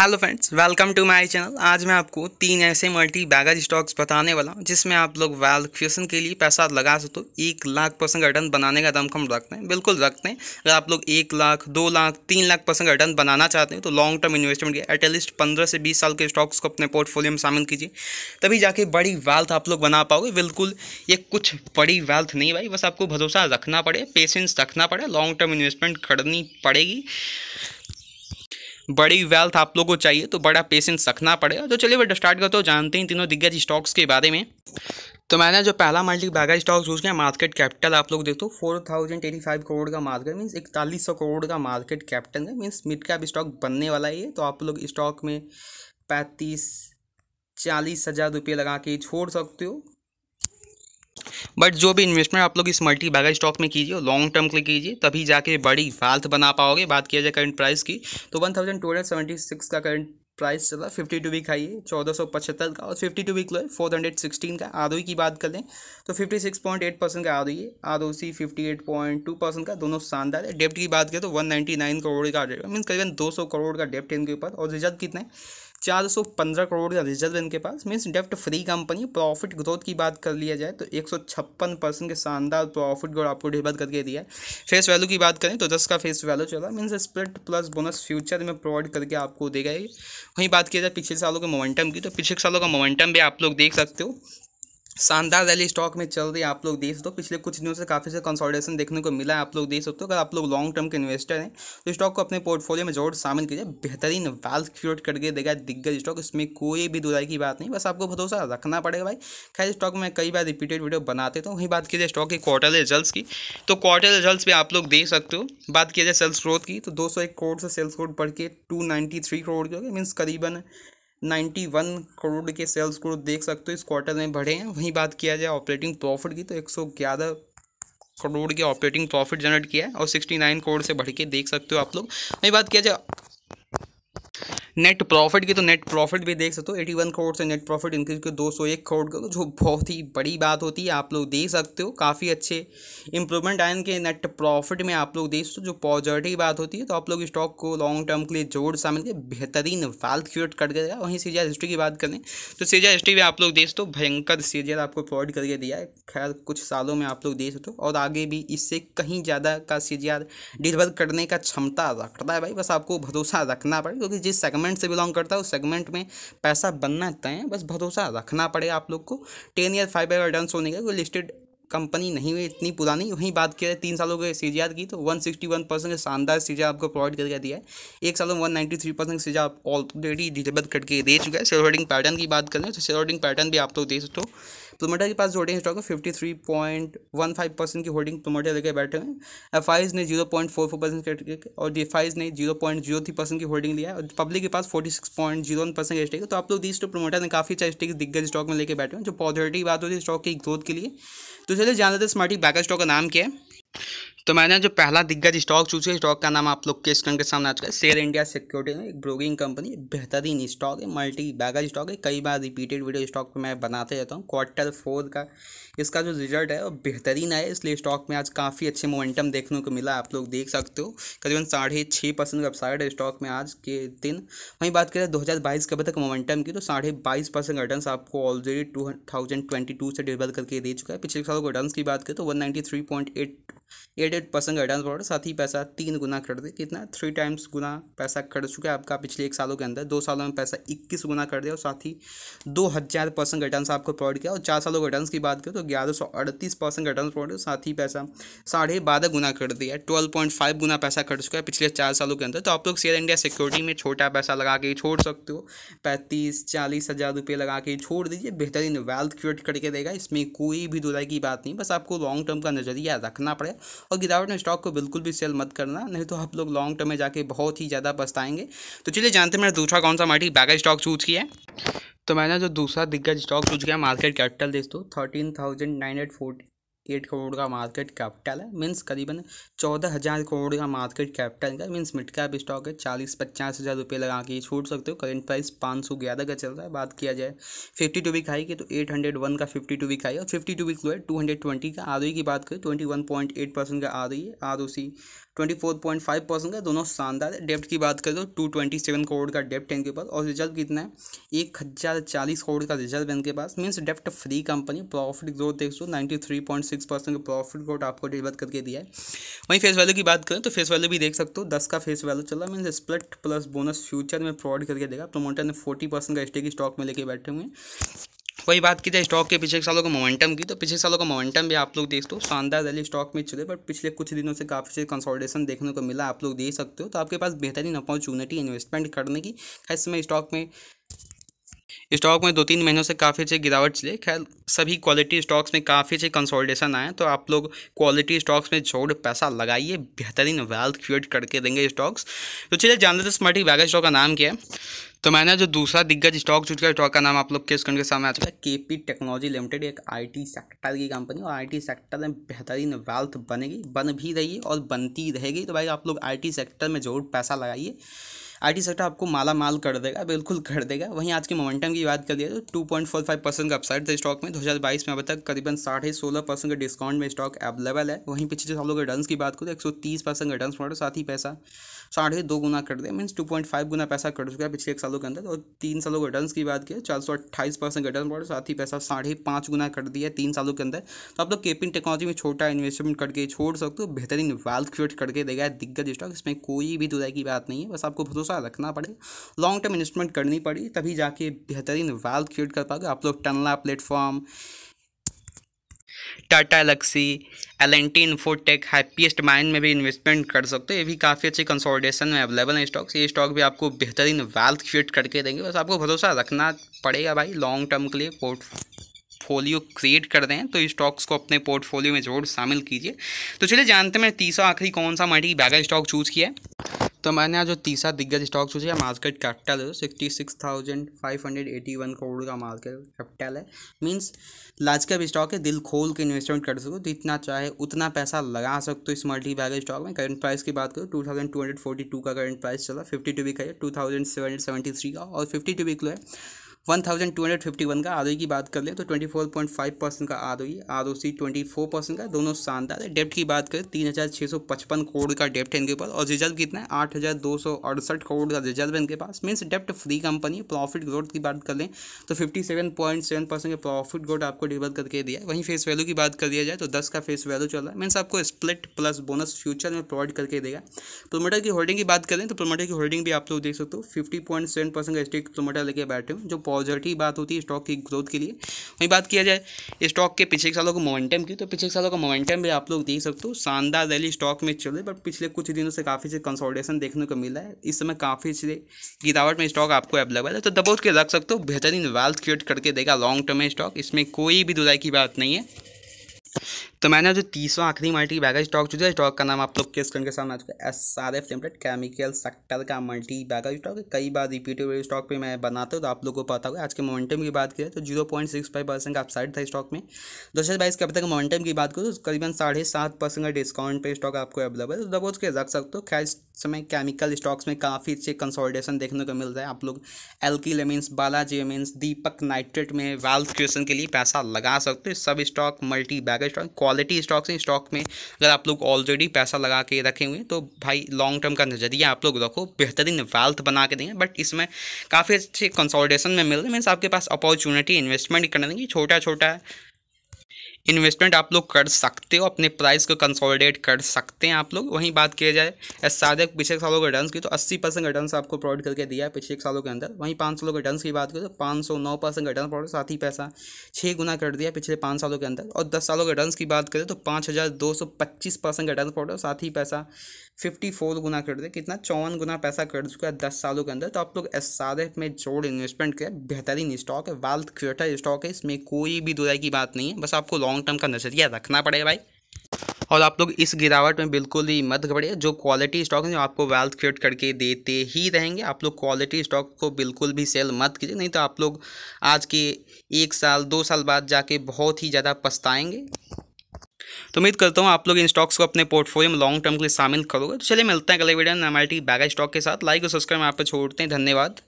hello friends welcome to my channel आज मैं आपको तीन ऐसे मल्टी बैगेज स्टॉक्स बताने वाला हूँ जिसमें आप लोग वैल्यूएशन के लिए पैसा लगा सकते हो एक लाख परसेंट रिटर्न बनाने का दमखम रखते हैं बिल्कुल रखते हैं अगर आप लोग एक लाख दो लाख तीन लाख परसेंट रिटर्न बनाना चाहते हैं तो लॉन्ग टर्म इन्वेस्टमेंट के एटलीस्ट पंद्रह से बीस साल के स्टॉक्स को अपने पोर्टफोलियो में शामिल कीजिए तभी जाके बड़ी वेल्थ आप लोग बना पाओगे बिल्कुल ये कुछ बड़ी वेल्थ नहीं भाई बस आपको भरोसा रखना पड़े पेशेंस रखना पड़े लॉन्ग टर्म इन्वेस्टमेंट करनी पड़ेगी बड़ी वेल्थ आप लोग को चाहिए तो बड़ा पेशेंस रखना पड़ेगा तो चलिए बट स्टार्ट करते हो जानते हैं तीनों दिग्गज स्टॉक्स के बारे में तो मैंने जो पहला मल्टी बैगा स्टॉक चूज किया मार्केट कैपिटल आप लोग देखो four thousand eighty five crore का मार्केट मीन्स इकतालीस सौ करोड़ का मार्केट कैपिटल है मीन्स मिड कैप स्टॉक बनने वाला ही है तो आप लोग स्टॉक में पैंतीस चालीस हज़ार रुपये लगा के छोड़ सकते हो बट जो भी इन्वेस्टमेंट आप लोग इस मल्टी बैगर स्टॉक में कीजिए लॉन्ग टर्म के लिए कीजिए तभी जाके बड़ी वेल्थ बना पाओगे बात किया जाए करंट प्राइस की तो one thousand two hundred seventy six का करंट प्राइस चला फिफ्टी टू वीक आइए चौदह सौ पचहत्तर का और फिफ्टी टू वीक लो है फोर हंड्रेड सिक्सटीन का आदोई की बात कर लें तो fifty six point eight percent का आदोई है R O C E fifty eight point two percent का दोनों शानदार है डेप्ट की बात करें तो वन नाइन्टी नाइन करोड़ का मीन करीबन दो सौ करोड़ का डेप्ट इनके ऊपर और रिजल्ट कितना है चार सौ पंद्रह करोड़ का रिजर्व इनके पास मीन्स डेफ्ट फ्री कंपनी प्रॉफिट ग्रोथ की बात कर लिया जाए तो एक सौ छप्पन परसेंट के शानदार प्रॉफिट ग्रोथ आपको डिलीवर करके दिया है फेस वैल्यू की बात करें तो दस का फेस वैल्यू चला means split plus bonus future में प्रोवाइड करके आपको देगा ये वहीं बात किया जाए पिछले सालों के मोमेंटम की तो पिछले सालों का मोमेंटम भी आप लोग देख सकते हो शानदार रैली स्टॉक में चल रही है आप लोग देख सकते हो पिछले कुछ दिनों से काफ़ी से कंसोलिडेशन देखने को मिला है आप लोग देख सकते हो अगर आप लोग लॉन्ग टर्म के इन्वेस्टर हैं तो स्टॉक को अपने पोर्टफोलियो में जोर शामिल कीजिए बेहतरीन वेल्थ क्रिएट करके देगा दिग्गज स्टॉक इसमें कोई भी दुराई की बात नहीं बस आपको भरोसा रखना पड़ेगा भाई खैर स्टॉक में कई बार रिपीटेड वीडियो बनाते तो वहीं बात की जाए स्टॉक के क्वार्टर रिजल्ट की तो क्वार्टर रिजल्ट भी आप लोग देख सकते हो बात की जाए सेल्स ग्रोथ की तो दो करोड़ से सेल्स ग्रोथ बढ़ के टू करोड़ की हो गई मीन्स करीबन नाइन्टी वन करोड़ के सेल्स ग्रोथ देख सकते हो इस क्वार्टर में बढ़े हैं वहीं बात किया जाए ऑपरेटिंग प्रॉफिट की तो एक सौ ग्यारह करोड़ के ऑपरेटिंग प्रॉफिट जनरेट किया है और सिक्सटी नाइन करोड़ से बढ़ के देख सकते हो आप लोग वहीं बात किया जाए नेट प्रॉफिट की तो नेट प्रॉफिट भी देख सकते हो एटी वन करोड़ से नेट प्रॉफिट इंक्रीज कर दो सौ एक करोड़ का जो बहुत ही बड़ी बात होती है आप लोग देख सकते हो काफ़ी अच्छे इंप्रूवमेंट आए इनके नेट प्रॉफिट में आप लोग देख सकते हो जो पॉजिटिव बात होती है तो आप लोग स्टॉक को लॉन्ग टर्म के लिए जोड़ शामिल के बेहतरीन वेल्थ क्रिएट कर देगा वहीं सीजा हिस्ट्री की बात करें तो सीजा हिस्ट्री में आप लोग देख सकते हो भयंकर सीजियर आपको प्रोवाइड करके दिया है खैर कुछ सालों में आप लोग देख सकते हो और आगे भी इससे कहीं ज़्यादा का सीजियर डिलीवर करने का क्षमता रखता है भाई बस आपको भरोसा रखना पड़ेगा क्योंकि जिस सेगमेंट सेगमेंट से बिलोंग करता है उस सेगमेंट में पैसा बनना तय है बस भरोसा रखना पड़ेगा आप लोग को ten year five year return होने का कोई लिस्टेड कंपनी नहीं हुई इतनी पुरानी वहीं बात की तीन सालों के सी की तो वन सिक्सटी वन परसेंट शानदार सी आपको प्रोवाइड करके दिया है एक सालों में वन नाइन्टी थ्री परसेंट सीजा आप ऑलरेडी डिलीवर करके दे चुका है शेयर होल्डिंग पैटर्न की बात करें तो शेयर होल्डिंग पैटर्न भी आप लोग तो सकते हो प्रोमोटर के पास होल्डिंग स्टॉक है fifty three point one five percent की होल्डिंग प्रोमोटर लेकर बैठे हैं एफ आईज ने zero point four four percent और डी एफ आईज ने zero point zero three percent की होल्डिंग लिया है और पब्लिक के पास forty six point zero one percent stake है तो आप लोग दिस टू प्रोमोटर ने काफ़ी अच्छा स्टेक दिग्गज स्टॉक में लेकर बैठे हैं जो पॉजिटिव बात होती है स्टॉक की ग्रोथ के लिए तो चलिए जान लेते स्मार्टिक बैकर स्टॉक का नाम क्या है तो मैंने जो पहला दिग्गज स्टॉक चूज किया स्टॉक का नाम आप लोग के स्क्रीन के सामने आ चुका है शेयर इंडिया सिक्योरिटी एक ब्रोकिंग कंपनी बेहतरीन स्टॉक है मल्टी बैगर स्टॉक है कई बार रिपीटेड वीडियो स्टॉक पे मैं बनाते रहता हूँ क्वार्टर फोर का इसका जो रिजल्ट है वो बेहतरीन है इसलिए स्टॉक में आज काफ़ी अच्छे मोमेंटम देखने को मिला आप लोग देख सकते हो करीबन साढ़े छः परसेंट का अपसाइड है स्टॉक में आज के दिन वहीं बात करें दो हज़ार बाईस के अभी तक मोमेंटम की तो साढ़े बाईस परसेंट रिटर्न आपको already two thousand twenty two से डिलीवर करके दे चुका है पिछले साल को रिटर्न की बात करें तो one ninety three point eight eight eight percent return पर साथ ही पैसा तीन गुना कर दे कितना थ्री टाइम्स गुना पैसा कर चुका है आपका पिछले एक सालों के अंदर दो सालों में पैसा इक्कीस गुना कर दिया और साथ ही दो हज़ार परसेंट रिटर्न आपको प्रोवाइड किया और चार सालों के रिटर्न की बात करें तो ग्यारह सौ अड़तीस परसेंट रिटर्न प्रोवाइड साथ ही पैसा साढ़े बारह गुना कर दिया ट्वेल्व पॉइंट फाइव गुना पैसा खर्च चुका है पिछले चार सालों के अंदर तो आप लोग शेयर इंडिया सिक्योरिटी में छोटा पैसा लगा के छोड़ सकते हो पैंतीस चालीस हज़ार रुपये लगा के छोड़ दीजिए बेहतरीन वेल्थ क्रिएट करके देगा इसमें कोई भी दुराई की बात नहीं बस आपको लॉन्ग टर्म का नज़रिया रखना पड़ेगा और गिरावट में स्टॉक को बिल्कुल भी सेल मत करना नहीं तो आप लोग लॉन्ग टर्म में जाके बहुत ही ज़्यादा पछताएंगे तो चलिए जानते हैं मैंने दूसरा कौन सा मार्टी बैगर स्टॉक चूज किया है तो मैंने जो दूसरा दिग्गज स्टॉक चूज किया मार्केट कैपिटल दोस्तों thirteen thousand nine eight forty eight crore का मार्केट कैपिटल है मीन्स करीबन चौदह हज़ार करोड़ का मार्केट कैपिटल का मीन्स मिड कैप स्टॉक है चालीस पचास हज़ार रुपये लगा के छोड़ सकते हो करंट प्राइस पाँच सौ ग्यारह का चल रहा है बात किया जाए फिफ्टी टू वीक हाई की तो एट हंड्रेड वन का फिफ्टी टू वीक हाई और फिफ्टी टू वीक लो है टू हंड्रेड ट्वेंटी का आर e की बात करें twenty one point eight percent का आर e है R O C twenty four point five percent का दोनों शानदार है डेप्ट की बात करें तो टू ट्वेंटी सेवन करोड़ का डेप्ट इनके पास और रिजल्ट कितना है एक हज़ार चालीस करोड़ का रिजल्ट इनके पास मीन्स डेप्ट फ्री कंपनी प्रॉफिट ग्रोथ देख सो ninety three point six six percent का प्रॉफिट ग्रोथ आपको डिलीवर करके दिया है वहीं फेस वैल्यू की बात करें तो फेस वैल्यू भी देख सकते हो दस का फेस वैल्यू चला mean split plus bonus future में प्रोवाइड करके देगा प्रोमोटर ने फोर्टी परसेंट का स्टेक स्टॉक में लेके बैठे हुए हैं वही बात की जाए स्टॉक के पिछले सालों का मोमेंटम की तो पिछले सालों का मोमेंटम भी आप लोग देख दो शानदार रैली स्टॉक में चले बट पिछले कुछ दिनों से काफ़ी से कंसोलिडेशन देखने को मिला आप लोग देख सकते हो तो आपके पास बेहतरीन अपॉर्चुनिटी इन्वेस्टमेंट करने की इस समय स्टॉक में स्टॉक में दो तीन महीनों से काफ़ी अच्छी गिरावट चले खैर सभी क्वालिटी स्टॉक्स में काफ़ी अच्छे कंसोलिडेशन आए तो आप लोग क्वालिटी स्टॉक्स में जोड़ पैसा लगाइए बेहतरीन वेल्थ क्रिएट करके देंगे स्टॉक्स तो चलिए जान लेते स्मार्टिक बैगा स्टॉक का नाम क्या है तो मैंने जो दूसरा दिग्गज स्टॉक गया स्टॉक का नाम आप लोग के स्क्रीन के सामने आ चुका है के पी टेक्नोलॉजी लिमिटेड एक आईटी सेक्टर की कंपनी और आईटी सेक्टर में बेहतरीन वेल्थ बनेगी बन भी रही है और बनती रहेगी तो भाई आप लोग आईटी सेक्टर में जरूर पैसा लगाइए आई सेक्टर आपको माला माल कर देगा बिल्कुल कर देगा वहीं आज के मोमेंटम की बात कर लिया तो two point four five percent का अपसाइड था स्टॉक में दो हज़ार बाईस में अब तक करीबन साढ़े सोलह परसेंट का डिस्काउंट में स्टॉक अवेलेबल है वहीं पिछले सालों के रिटर्न की बात करें एक सौ तीस परसेंट रिटर्न पड़ा साथ ही पैसा साढ़े दो गुना कर दिया मीन्स टू पॉइंट फाइव गुना पैसा कर चुका है पिछले एक सालों के अंदर और तीन सालों के रिटर्न की बात करें चार सौ अट्ठाईस परसेंट रिटर्न पड़ा साथ ही पैसा साढ़े पाँच गुना कर दिया तीन सालों के अंदर तो आप लोग केपिंग टेक्नोलॉजी में छोटा इन्वेस्टमेंट करके छोड़ सकते हो बेहतरीन वेल्थ क्रिएट करके देगा दिग्गज स्टॉक इसमें कोई भी दुराई की बात नहीं है बस आपको भरोसा भरोसा रखना पड़े लॉन्ग टर्म इन्वेस्टमेंट करनी पड़ी तभी जाके बेहतरीन वेल्थ क्रिएट कर पाओगे आप लोग Tanla platform Tata Elxsi L N T infotech happiest mind में भी इन्वेस्टमेंट कर सकते हो ये भी काफ़ी अच्छे कंसोलिडेशन में अवेलेबल हैं स्टॉक्स ये स्टॉक भी आपको बेहतरीन वेल्थ क्रिएट करके देंगे बस आपको भरोसा रखना पड़ेगा भाई लॉन्ग टर्म के लिए पोर्टफोलियो क्रिएट कर दें तो स्टॉक्स को अपने पोर्टफोलियो में जरूर शामिल कीजिए तो चलिए जानते हैं मैं तीसरा आखिरी कौन सा मल्टी बैगर स्टॉक चूज़ किया है तो मैंने यहाँ जो तीसरा दिग्गज स्टॉक चूज है मार्केट कैपिटल है sixty six thousand five hundred eighty one crore का मार्केट कैपिटल है मीन्स लार्ज कैप स्टॉक है दिल खोल के इन्वेस्टमेंट कर सको जितना चाहे उतना पैसा लगा सकते हो इस मल्टी बैग स्टॉक में करंट प्राइस की बात करो two thousand two hundred forty two का करंट प्राइस चला फिफ्टी टू वीक है two thousand seven hundred seventy three का और फिफ्टी टू वीक लो है one thousand two hundred fifty one का आदोई की बात कर लें तो twenty four point five percent का आदोई आदोसी 24 फोर परसेंट का दोनों शानदार है डेप्ट की बात करें तीन हज़ार छः सौ पचपन करोड़ का डेप्ट है इनके पास और रिजर्व कितना है आठ हज़ार दो सौ अड़सठ करोड़ का रिजर्व है इनके पास मीन्स डेप्ट फ्री कंपनी प्रॉफिट ग्रोथ की बात कर लें तो fifty seven point seven percent का प्रॉफिट ग्रोथ आपको डिलीवर करके दिया वहीं फेस वैल्यू की बात कर दिया जाए तो दस का फेस वैल्यू चल रहा है मीन्स आपको स्प्लिट प्लस बोनस फ्यूचर में प्रोवाइड करके देगा प्रोमोटर की होल्डिंग की बात करें तो प्रोमोटर की होल्डिंग भी आप लोग देख सकते हो फिफ्टी पॉइंट सेवन परसेंट का स्टेक प्रोमोटर लेके बैठे हो जो पॉजिटिव बात होती है स्टॉक की ग्रोथ के लिए वहीं बात किया जाए स्टॉक के पिछले सालों का मोमेंटम की तो पिछले सालों का मोमेंटम भी आप लोग देख सकते हो शानदार रैली स्टॉक में चल रही बट पिछले कुछ दिनों से काफ़ी से कंसोल्टेशन देखने को मिला है इस समय काफ़ी से गिरावट में स्टॉक आपको अवेलेबल है तो दबोच के रख सकते हो बेहतरीन वेल्थ क्रिएट करके देगा लॉन्ग टर्म में स्टॉक इसमें कोई भी दुराई की बात नहीं है तो मैंने जो तीसवा आखिरी मल्टी बैगर स्टॉक है स्टॉक का नाम आप लोग के स्क्रीन के सामने आ चुका है S R F limited chemical sector का मल्टी बैगर स्टॉक कई बार रिपीटेड स्टॉक पे मैं बनाता हूँ तो आप लोगों को पता होगा आज के मोमेंटम की बात करें तो zero point six five percent का अपसाइड था स्टॉक में दो हज़ार बाईस के अब तक मोमेंटम की बात करूँ तो करीबन साढ़े सात परसेंट का डिस्काउंट पर स्टॉक आपको अवेलेबल है दबोच तो के रख सकते हो खैर समय केमिकल स्टॉक्स में काफ़ी अच्छे कंसोलिडेशन देखने को मिल रहा है आप लोग एल की amines Balaji amines Deepak nitrite में वेल्थ क्रिएशन के लिए पैसा लगा सकते हो सब स्टॉक मल्टी बैग जाएगा स्टॉक क्वालिटी स्टॉक्स हैं स्टॉक में अगर आप लोग ऑलरेडी पैसा लगा के रखे हुए हैं तो भाई लॉन्ग टर्म का नज़रिया आप लोग रखो बेहतरीन वेल्थ बना के देंगे बट इसमें काफ़ी अच्छे कंसोलिडेशन में मिल रहे हैं मीन्स आपके पास अपॉर्चुनिटी इन्वेस्टमेंट करने देंगे छोटा छोटा है इन्वेस्टमेंट आप लोग कर सकते हो अपने प्राइस को कंसोलिडेट कर सकते हैं आप लोग वहीं बात किया जाए एस सारे पिछले सालों के रिटर्न की तो अस्सी परसेंट रिटर्न आपको प्रोवाइड करके दिया है पिछले सालों के अंदर वहीं पाँच सालों के रिटर्न की बात करें तो पाँच सौ नौ परसेंट रिटर्न प्रोडक्ट साथ ही पैसा छः गुना कर दिया पिछले पाँच सालों के अंदर और दस सालों के रिटर्न की बात करें तो पाँच हज़ार दो सौ पच्चीस परसेंट रिटर्न प्रोवाइड साथ ही पैसा फिफ्टी फोर गुना कर दिया कितना चौवन गुना पैसा कर चुका है दस सालों के अंदर तो आप लोग एस में जोड़ इन्वेस्टमेंट किया बेहतरीन स्टॉक है वेल्थ क्रिएटर स्टॉक है इसमें कोई भी दुराई की बात नहीं है बस आपको लॉन्ग लॉन्ग टर्म का नज़रिया रखना पड़ेगा भाई और आप लोग इस गिरावट में बिल्कुल ही मत घबरे जो क्वालिटी स्टॉक है जो आपको वेल्थ क्रिएट करके देते ही रहेंगे आप लोग क्वालिटी स्टॉक को बिल्कुल भी सेल मत कीजिए नहीं तो आप लोग आज के एक साल दो साल बाद जाके बहुत ही ज़्यादा पछताएंगे तो उम्मीद करता हूँ आप लोग इन स्टॉक्स को अपने पोर्टफोलियो में लॉन्ग टर्म के लिए शामिल करोगे तो चलिए मिलते हैं अगले वीडियो में एम बैगा स्टॉक के साथ लाइक और सब्सक्राइब आप पर छोड़ते हैं धन्यवाद